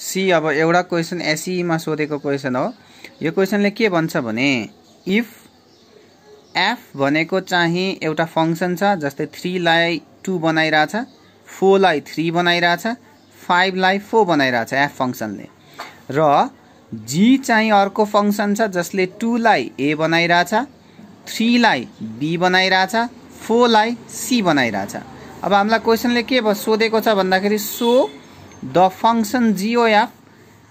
C अब एउटा question एसीमा e सोधेको क्वेसन हो यो क्वेसनले के भन्छ भने इफ एफ भनेको चाहिँ एउटा फङ्सन छ जस्तै थ्रीलाई टू बनाइरहेछ फोरलाई थ्री बनाइरहेछ फाइभलाई फोर बनाइरहेछ एफ फङ्सनले र जी चाहिँ अर्को फङ्सन छ जसले टूलाई ए बनाइरहेछ थ्रीलाई बी बनाइरहेछ फोरलाई सी बनाइरहेछ अब हामीलाई क्वेसनले के सोधेको छ भन्दाखेरि so the function GOF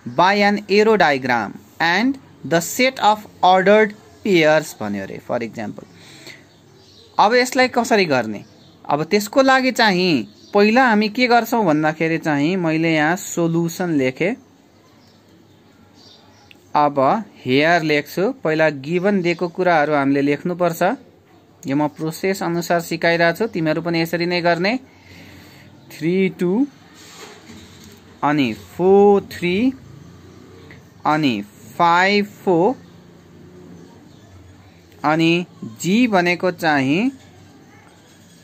by an arrow diagram and the set of ordered pairs भन्यो अरे फर इक्जाम्पल अब यसलाई कसरी गर्ने अब त्यसको लागि चाहिँ पहिला हामी के गर्छौँ भन्दाखेरि चाहिँ मैले यहाँ सोलुसन लेखेँ अब हेयर लेख्छु पहिला गिभन दिएको कुराहरू हामीले लेख्नुपर्छ यो म प्रोसेस अनुसार सिकाइरहेको छु तिमीहरू पनि यसरी नै गर्ने थ्री टू अनि फोर थ्री अनि फाइभ फोर अनि जी भनेको चाहिँ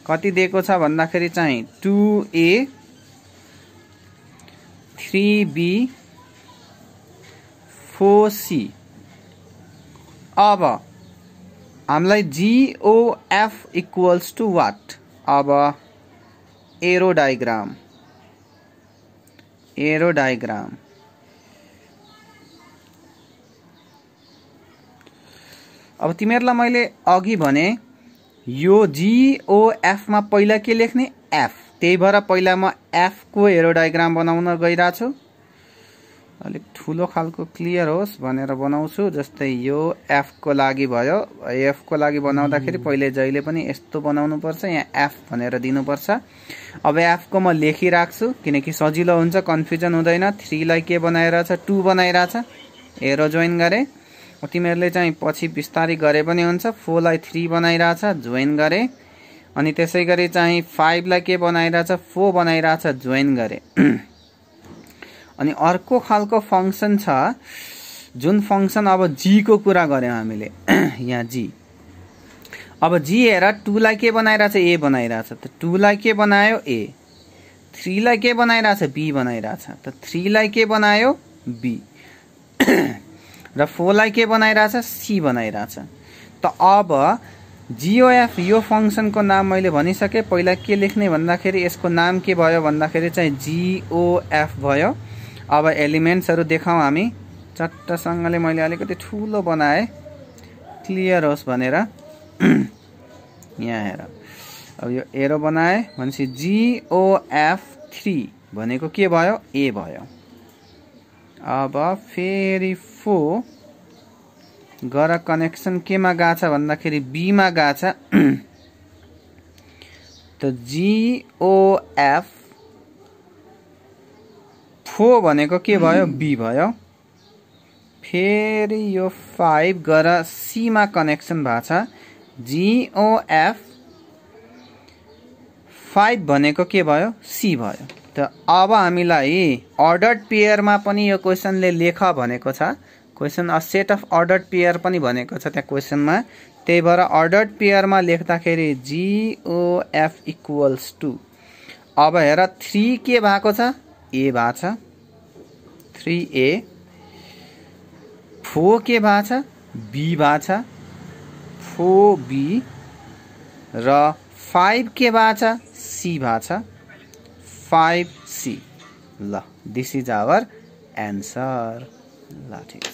कति दिएको छ भन्दाखेरि चाहिँ two A three B four C अब हामीलाई जिओएफ इक्वल्स टु वाट अब एरो डायग्राम एरो डायग्राम अब तिमीहरूलाई मैले अघि भने यो जिओएफमा पहिला के लेख्ने एफ त्यही भएर पहिला म एफको एरो डायग्राम बनाउन गइरहेको छु अलिक ठुलो खालको क्लियर होस् भनेर बनाउँछु जस्तै यो एफको लागि भयो एफको लागि बनाउँदाखेरि mm. पहिले जहिले पनि यस्तो बनाउनुपर्छ यहाँ एफ भनेर दिनुपर्छ अब एफको म लेखिराख्छु किनकि सजिलो हुन्छ कन्फ्युजन हुँदैन थ्रीलाई के बनाइरहेछ टू बनाइरहेछ एरो जोइन गरेँ तिमीहरूले चाहिँ पछि बिस्तारै गरे पनि हुन्छ फोरलाई थ्री बनाइरहेछ जोइन गरे अनि त्यसै गरी चाहिँ फाइभलाई के बनाइरहेछ फोर बनाइरहेछ जोइन गरे अनि अर्को खालको फङ्सन छ जुन फङ्सन अब जीको कुरा गऱ्यौँ हामीले यहाँ जी अब जी हेर टूलाई के बनाइरहेछ ए बनाइरहेछ त टूलाई के बनायो ए थ्रीलाई के बनाइरहेछ बी बनाइरहेछ त थ्रीलाई के बनायो बी र फोरलाई के बनाइरहेछ सी बनाइरहेछ त अब जिओएफ यो फङ्सनको नाम मैले भनिसकेँ पहिला के लेख्ने भन्दाखेरि यसको नाम के भयो भन्दाखेरि चाहिँ जिओएफ भयो अब एलिमेन्ट्सहरू देखाउँ हामी चट्टसँगले मैले अलिकति ठुलो बनाएँ क्लियर होस् भनेर यहाँ हेर अब यो एरो बनाएँ भनेपछि जिओएफ थ्री भनेको के भयो ए भयो अब फेरि फो गर कनेक्सन केमा गएको छ भन्दाखेरि बीमा गएको छ त जिओएफ फो भनेको के भयो बी भयो फेरि यो फाइभ गएर सीमा कनेक्सन भएको छ जिओएफ फाइभ भनेको के भयो सी भयो त अब हामीलाई अर्डर्ड पेयरमा पनि यो क्वेसनले लेख भनेको छ question a set of ordered pair पनि भनेको छ त्यहाँ क्वेसनमा त्यही भएर अर्डर्ड पेयरमा लेख्दाखेरि जिओएफ इक्वल्स टू अब हेर थ्री के भएको छ ए भएको छ थ्री ए फो के भएको छ बी भएको छ फो बी र फाइभ के भएको छ सी भएको छ फाइभ सी ल दिस इज आवर एन्सर ल ठिक